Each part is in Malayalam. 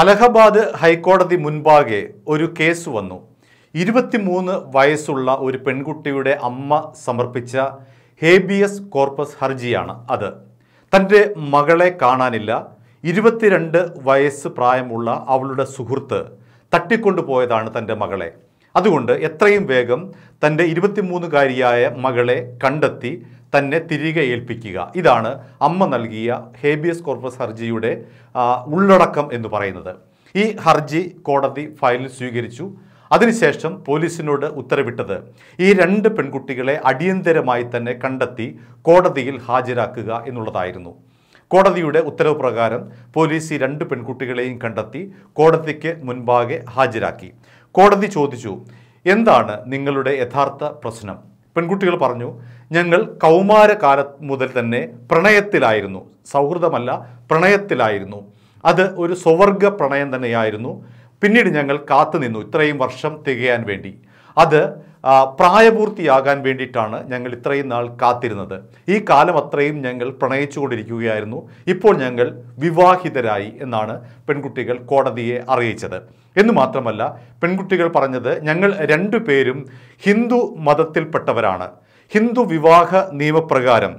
അലഹബാദ് ഹൈക്കോടതി മുൻപാകെ ഒരു കേസ് വന്നു ഇരുപത്തിമൂന്ന് വയസ്സുള്ള ഒരു പെൺകുട്ടിയുടെ അമ്മ സമർപ്പിച്ച ഹേബിയസ് കോർപ്പസ് ഹർജിയാണ് അത് തൻ്റെ മകളെ കാണാനില്ല ഇരുപത്തിരണ്ട് വയസ്സ് പ്രായമുള്ള അവളുടെ സുഹൃത്ത് തട്ടിക്കൊണ്ടുപോയതാണ് തൻ്റെ മകളെ അതുകൊണ്ട് എത്രയും വേഗം തൻ്റെ ഇരുപത്തിമൂന്നുകാരിയായ മകളെ കണ്ടെത്തി തന്നെ തിരികെ ഏൽപ്പിക്കുക ഇതാണ് അമ്മ നൽകിയ ഹേബിയസ് കോർപ്പസ് ഹർജിയുടെ ഉള്ളടക്കം എന്ന് പറയുന്നത് ഈ ഹർജി കോടതി ഫയലിൽ സ്വീകരിച്ചു അതിനുശേഷം പോലീസിനോട് ഉത്തരവിട്ടത് ഈ രണ്ട് പെൺകുട്ടികളെ അടിയന്തരമായി തന്നെ കണ്ടെത്തി കോടതിയിൽ ഹാജരാക്കുക എന്നുള്ളതായിരുന്നു കോടതിയുടെ ഉത്തരവ് പ്രകാരം പോലീസ് ഈ രണ്ട് പെൺകുട്ടികളെയും കണ്ടെത്തി കോടതിക്ക് മുൻപാകെ ഹാജരാക്കി കോടതി ചോദിച്ചു എന്താണ് നിങ്ങളുടെ യഥാർത്ഥ പ്രശ്നം പെൺകുട്ടികൾ പറഞ്ഞു ഞങ്ങൾ കൗമാരകാലം മുതൽ തന്നെ പ്രണയത്തിലായിരുന്നു സൗഹൃദമല്ല പ്രണയത്തിലായിരുന്നു അത് ഒരു സ്വവർഗ പ്രണയം തന്നെയായിരുന്നു പിന്നീട് ഞങ്ങൾ കാത്തുനിന്നു ഇത്രയും വർഷം തികയാൻ വേണ്ടി അത് പ്രായപൂർത്തിയാകാൻ വേണ്ടിയിട്ടാണ് ഞങ്ങൾ ഇത്രയും നാൾ കാത്തിരുന്നത് ഈ കാലം അത്രയും ഞങ്ങൾ പ്രണയിച്ചുകൊണ്ടിരിക്കുകയായിരുന്നു ഇപ്പോൾ ഞങ്ങൾ വിവാഹിതരായി എന്നാണ് പെൺകുട്ടികൾ കോടതിയെ അറിയിച്ചത് എന്നു മാത്രമല്ല പെൺകുട്ടികൾ പറഞ്ഞത് ഞങ്ങൾ രണ്ടുപേരും ഹിന്ദു മതത്തിൽപ്പെട്ടവരാണ് ഹിന്ദു വിവാഹ നിയമപ്രകാരം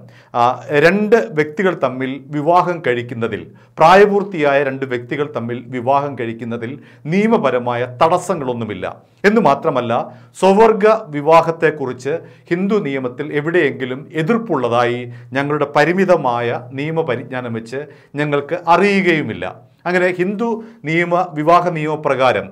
രണ്ട് വ്യക്തികൾ തമ്മിൽ വിവാഹം കഴിക്കുന്നതിൽ പ്രായപൂർത്തിയായ രണ്ട് വ്യക്തികൾ തമ്മിൽ വിവാഹം കഴിക്കുന്നതിൽ നിയമപരമായ തടസ്സങ്ങളൊന്നുമില്ല എന്ന് മാത്രമല്ല സ്വവർഗ വിവാഹത്തെക്കുറിച്ച് ഹിന്ദു നിയമത്തിൽ എവിടെയെങ്കിലും എതിർപ്പുള്ളതായി ഞങ്ങളുടെ പരിമിതമായ നിയമപരിജ്ഞാനം വെച്ച് ഞങ്ങൾക്ക് അറിയുകയുമില്ല അങ്ങനെ ഹിന്ദു നിയമ വിവാഹ നിയമപ്രകാരം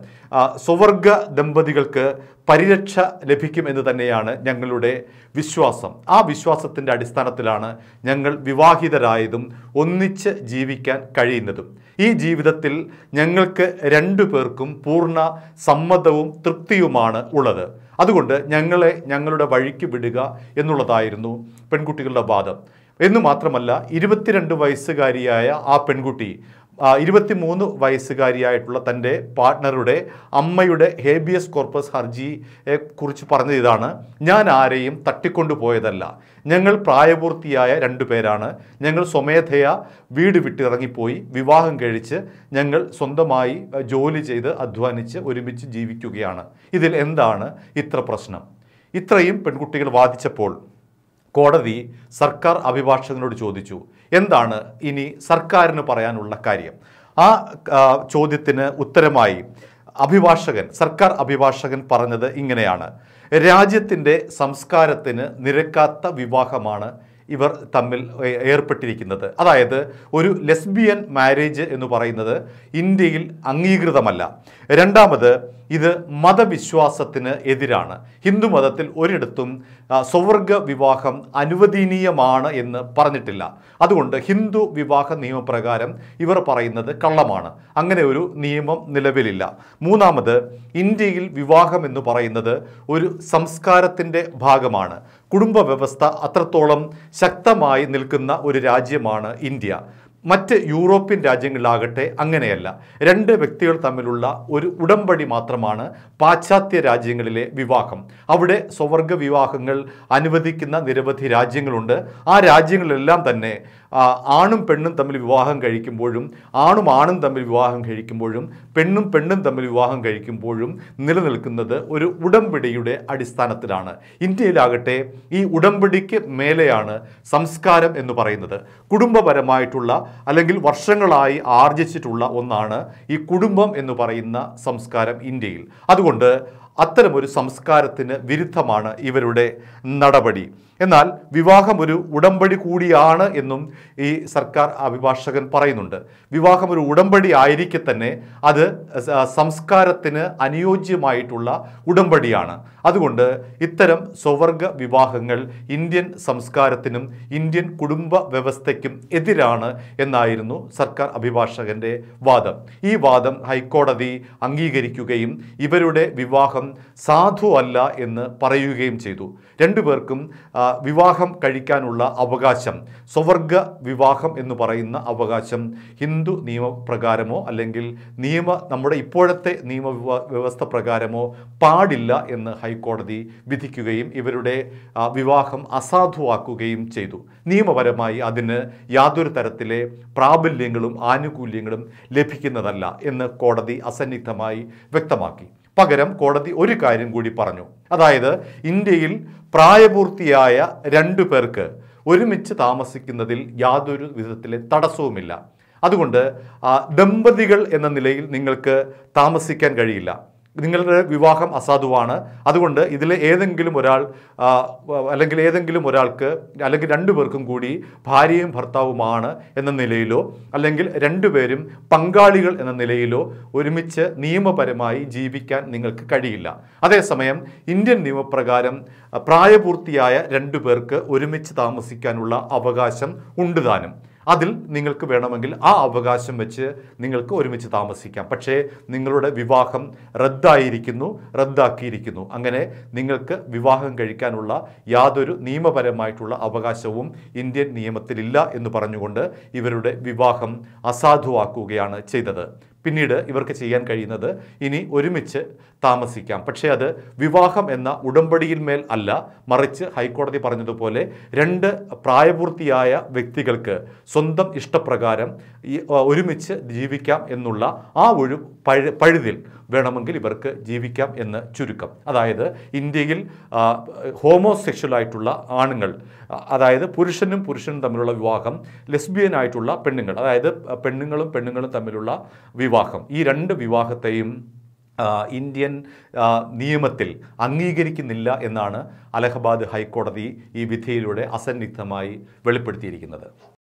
സ്വവർഗ ദമ്പതികൾക്ക് പരിരക്ഷ ലഭിക്കുമെന്ന് തന്നെയാണ് ഞങ്ങളുടെ വിശ്വാസം ആ വിശ്വാസത്തിൻ്റെ അടിസ്ഥാനത്തിലാണ് ഞങ്ങൾ വിവാഹിതരായതും ഒന്നിച്ച് ജീവിക്കാൻ കഴിയുന്നതും ഈ ജീവിതത്തിൽ ഞങ്ങൾക്ക് രണ്ടു പേർക്കും പൂർണ്ണ സമ്മതവും തൃപ്തിയുമാണ് ഉള്ളത് അതുകൊണ്ട് ഞങ്ങളെ ഞങ്ങളുടെ വഴിക്ക് വിടുക എന്നുള്ളതായിരുന്നു പെൺകുട്ടികളുടെ വാദം എന്നു മാത്രമല്ല ഇരുപത്തിരണ്ട് വയസ്സുകാരിയായ ആ പെൺകുട്ടി ഇരുപത്തിമൂന്ന് വയസ്സുകാരിയായിട്ടുള്ള തൻ്റെ പാർട്ട്ണറുടെ അമ്മയുടെ ഹേബിയസ് കോർപ്പസ് ഹർജിയെ കുറിച്ച് പറഞ്ഞത് ഇതാണ് ഞാൻ ആരെയും തട്ടിക്കൊണ്ടുപോയതല്ല ഞങ്ങൾ പ്രായപൂർത്തിയായ രണ്ടു പേരാണ് ഞങ്ങൾ സ്വമേധയാ വീട് വിട്ടിറങ്ങിപ്പോയി വിവാഹം കഴിച്ച് ഞങ്ങൾ സ്വന്തമായി ജോലി ചെയ്ത് അധ്വാനിച്ച് ഒരുമിച്ച് ജീവിക്കുകയാണ് ഇതിൽ എന്താണ് ഇത്ര പ്രശ്നം ഇത്രയും പെൺകുട്ടികൾ വാദിച്ചപ്പോൾ കോടതി സർക്കാർ അഭിഭാഷകനോട് ചോദിച്ചു എന്താണ് ഇനി സർക്കാരിന് പറയാനുള്ള കാര്യം ആ ചോദ്യത്തിന് ഉത്തരമായി അഭിഭാഷകൻ സർക്കാർ അഭിഭാഷകൻ പറഞ്ഞത് ഇങ്ങനെയാണ് രാജ്യത്തിൻ്റെ സംസ്കാരത്തിന് നിരക്കാത്ത വിവാഹമാണ് ഇവർ തമ്മിൽ ഏർപ്പെട്ടിരിക്കുന്നത് അതായത് ഒരു ലെസ്ബിയൻ മാരേജ് എന്ന് പറയുന്നത് ഇന്ത്യയിൽ അംഗീകൃതമല്ല രണ്ടാമത് ഇത് മതവിശ്വാസത്തിന് എതിരാണ് ഹിന്ദുമതത്തിൽ ഒരിടത്തും സ്വവർഗ വിവാഹം അനുവദനീയമാണ് എന്ന് പറഞ്ഞിട്ടില്ല അതുകൊണ്ട് ഹിന്ദു വിവാഹ നിയമപ്രകാരം ഇവർ പറയുന്നത് കള്ളമാണ് അങ്ങനെ ഒരു നിയമം നിലവിലില്ല മൂന്നാമത് ഇന്ത്യയിൽ വിവാഹം എന്ന് പറയുന്നത് ഒരു സംസ്കാരത്തിൻ്റെ ഭാഗമാണ് കുടുംബ വ്യവസ്ഥ അത്രത്തോളം ശക്തമായി നിൽക്കുന്ന ഒരു രാജ്യമാണ് ഇന്ത്യ മറ്റ് യൂറോപ്യൻ രാജ്യങ്ങളിലാകട്ടെ അങ്ങനെയല്ല രണ്ട് വ്യക്തികൾ തമ്മിലുള്ള ഒരു ഉടമ്പടി മാത്രമാണ് പാശ്ചാത്യ രാജ്യങ്ങളിലെ വിവാഹം അവിടെ സ്വവർഗ വിവാഹങ്ങൾ അനുവദിക്കുന്ന നിരവധി രാജ്യങ്ങളുണ്ട് ആ രാജ്യങ്ങളിലെല്ലാം തന്നെ ആണും പെണ്ണും തമ്മിൽ വിവാഹം കഴിക്കുമ്പോഴും ആണും ആണും തമ്മിൽ വിവാഹം കഴിക്കുമ്പോഴും പെണ്ണും പെണ്ണും തമ്മിൽ വിവാഹം കഴിക്കുമ്പോഴും നിലനിൽക്കുന്നത് ഒരു ഉടമ്പടിയുടെ അടിസ്ഥാനത്തിലാണ് ഇന്ത്യയിലാകട്ടെ ഈ ഉടമ്പടിക്ക് മേലെയാണ് സംസ്കാരം എന്ന് പറയുന്നത് കുടുംബപരമായിട്ടുള്ള അല്ലെങ്കിൽ വർഷങ്ങളായി ആർജിച്ചിട്ടുള്ള ഒന്നാണ് ഈ കുടുംബം എന്ന് പറയുന്ന സംസ്കാരം ഇന്ത്യയിൽ അതുകൊണ്ട് അത്തരമൊരു സംസ്കാരത്തിന് വിരുദ്ധമാണ് ഇവരുടെ നടപടി എന്നാൽ വിവാഹം ഒരു ഉടമ്പടി കൂടിയാണ് എന്നും ഈ സർക്കാർ അഭിഭാഷകൻ പറയുന്നുണ്ട് വിവാഹം ഒരു ഉടമ്പടി ആയിരിക്കെ തന്നെ അത് സംസ്കാരത്തിന് അനുയോജ്യമായിട്ടുള്ള ഉടമ്പടിയാണ് അതുകൊണ്ട് ഇത്തരം സ്വവർഗ വിവാഹങ്ങൾ ഇന്ത്യൻ സംസ്കാരത്തിനും ഇന്ത്യൻ കുടുംബ വ്യവസ്ഥയ്ക്കും എതിരാണ് എന്നായിരുന്നു സർക്കാർ അഭിഭാഷകൻ്റെ വാദം ഈ വാദം ഹൈക്കോടതി അംഗീകരിക്കുകയും ഇവരുടെ വിവാഹം സാധു അല്ല എന്ന് പറയുകയും ചെയ്തു രണ്ടുപേർക്കും വിവാഹം കഴിക്കാനുള്ള അവകാശം സ്വവർഗ വിവാഹം എന്ന് പറയുന്ന അവകാശം ഹിന്ദു നിയമപ്രകാരമോ അല്ലെങ്കിൽ നിയമ നമ്മുടെ ഇപ്പോഴത്തെ നിയമ വ്യവസ്ഥ പ്രകാരമോ പാടില്ല എന്ന് ഹൈക്കോടതി വിധിക്കുകയും ഇവരുടെ വിവാഹം അസാധുവാക്കുകയും ചെയ്തു നിയമപരമായി അതിന് യാതൊരു തരത്തിലെ പ്രാബല്യങ്ങളും ആനുകൂല്യങ്ങളും ലഭിക്കുന്നതല്ല എന്ന് കോടതി അസന്നിഗ്ധമായി വ്യക്തമാക്കി പകരം കോടതി ഒരു കാര്യം കൂടി പറഞ്ഞു അതായത് ഇന്ത്യയിൽ പ്രായപൂർത്തിയായ രണ്ടു പേർക്ക് ഒരുമിച്ച് താമസിക്കുന്നതിൽ യാതൊരു വിധത്തിലെ തടസ്സവുമില്ല അതുകൊണ്ട് ദമ്പതികൾ എന്ന നിലയിൽ നിങ്ങൾക്ക് താമസിക്കാൻ കഴിയില്ല നിങ്ങളുടെ വിവാഹം അസാധുവാണ് അതുകൊണ്ട് ഇതിൽ ഏതെങ്കിലും ഒരാൾ അല്ലെങ്കിൽ ഏതെങ്കിലും ഒരാൾക്ക് അല്ലെങ്കിൽ രണ്ടു പേർക്കും കൂടി ഭാര്യയും ഭർത്താവുമാണ് എന്ന നിലയിലോ അല്ലെങ്കിൽ രണ്ടുപേരും പങ്കാളികൾ എന്ന നിലയിലോ ഒരുമിച്ച് നിയമപരമായി ജീവിക്കാൻ നിങ്ങൾക്ക് കഴിയില്ല അതേസമയം ഇന്ത്യൻ നിയമപ്രകാരം പ്രായപൂർത്തിയായ രണ്ടു പേർക്ക് ഒരുമിച്ച് താമസിക്കാനുള്ള അവകാശം ഉണ്ട് താനും അതിൽ നിങ്ങൾക്ക് വേണമെങ്കിൽ ആ അവകാശം വെച്ച് നിങ്ങൾക്ക് ഒരുമിച്ച് താമസിക്കാം പക്ഷേ നിങ്ങളുടെ വിവാഹം റദ്ദായിരിക്കുന്നു റദ്ദാക്കിയിരിക്കുന്നു അങ്ങനെ നിങ്ങൾക്ക് വിവാഹം കഴിക്കാനുള്ള യാതൊരു നിയമപരമായിട്ടുള്ള അവകാശവും ഇന്ത്യൻ നിയമത്തിലില്ല എന്ന് പറഞ്ഞുകൊണ്ട് ഇവരുടെ വിവാഹം അസാധുവാക്കുകയാണ് ചെയ്തത് പിന്നീട് ഇവർക്ക് ചെയ്യാൻ കഴിയുന്നത് ഇനി ഒരുമിച്ച് താമസിക്കാം പക്ഷേ അത് വിവാഹം എന്ന ഉടമ്പടിയിന്മേൽ അല്ല മറിച്ച് ഹൈക്കോടതി പറഞ്ഞതുപോലെ രണ്ട് പ്രായപൂർത്തിയായ വ്യക്തികൾക്ക് സ്വന്തം ഇഷ്ടപ്രകാരം ഒരുമിച്ച് ജീവിക്കാം എന്നുള്ള ആ ഒരു പഴുതിൽ വേണമെങ്കിൽ ഇവർക്ക് ജീവിക്കാം എന്ന് ചുരുക്കം അതായത് ഇന്ത്യയിൽ ഹോമോസെക്ഷൽ ആയിട്ടുള്ള ആണുങ്ങൾ അതായത് പുരുഷനും പുരുഷനും തമ്മിലുള്ള വിവാഹം ലെസ്ബിയൻ ആയിട്ടുള്ള പെണ്ണുങ്ങൾ അതായത് പെണ്ണുങ്ങളും പെണ്ണുങ്ങളും തമ്മിലുള്ള വിവാഹം ഈ രണ്ട് വിവാഹത്തെയും ഇന്ത്യൻ നിയമത്തിൽ അംഗീകരിക്കുന്നില്ല എന്നാണ് അലഹബാദ് ഹൈക്കോടതി ഈ വിധിയിലൂടെ അസന്നിഗ്ധമായി വെളിപ്പെടുത്തിയിരിക്കുന്നത്